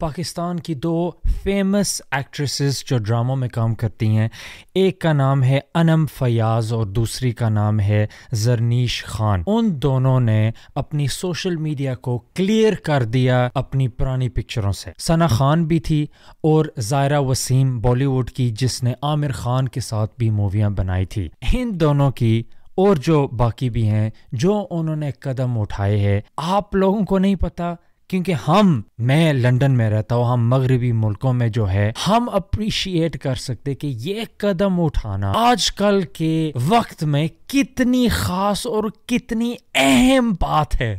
पाकिस्तान की दो famous actresses जो ड्रामों में काम करती हैं एक का नाम है अनम फयाज और दूसरी का नाम है जरनीश खान उन दोनों ने अपनी सोशल मीडिया को क्लियर कर दिया अपनी पुरानी पिक्चरों से सना खान भी थी और जायरा वसीम बॉलीवुड की जिसने आमिर खान के साथ भी मूवियाँ बनाई थी इन दोनों की और जो बाकी भी हैं जो उन्होंने कदम उठाए हैं आप लोगों को नहीं पता क्योंकि हम मैं लंदन में रहता हूँ हम मगरबी मुल्कों में जो है हम अप्रिशिएट कर सकते कि ये कदम उठाना आजकल के वक्त में कितनी खास और कितनी अहम बात है